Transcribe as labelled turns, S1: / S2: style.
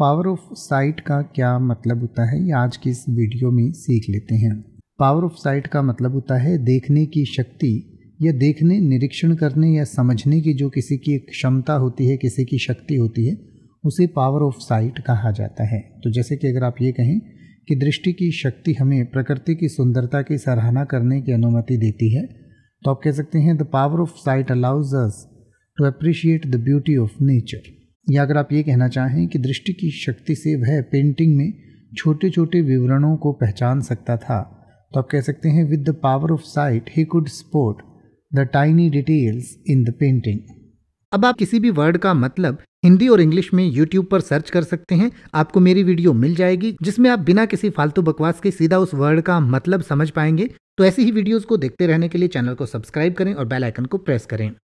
S1: power of site का क्या मतलब होता है ये आज की इस वीडियो में सीख लेते हैं पावर ऑफ साइट का मतलब होता है देखने की शक्ति या देखने निरीक्षण करने या समझने की जो किसी की क्षमता होती है किसी की शक्ति होती है उसे पावर ऑफ साइट कहा जाता है तो जैसे कि अगर आप ये कहें कि दृष्टि की शक्ति हमें प्रकृति की सुंदरता की सराहना करने की अनुमति देती है तो आप कह सकते हैं the power of sight allows us to appreciate the beauty of nature या अगर आप ये कहना चाहें कि दृष्टि की शक्ति से वह पेंटिंग में छोटे छोटे विवरणों को पहचान सकता था तो आप कह सकते हैं with the power of sight he could spot the tiny details in the painting अब आप किसी भी वर्ड का मतलब हिंदी और इंग्लिश में YouTube पर सर्च कर सकते हैं आपको मेरी वीडियो मिल जाएगी जिसमें आप बिना किसी फालतू बकवास के सीधा उस वर्ड का मतलब समझ पाएंगे तो ऐसी ही वीडियोस को देखते रहने के लिए चैनल को सब्सक्राइब करें और बेल आइकन को प्रेस करें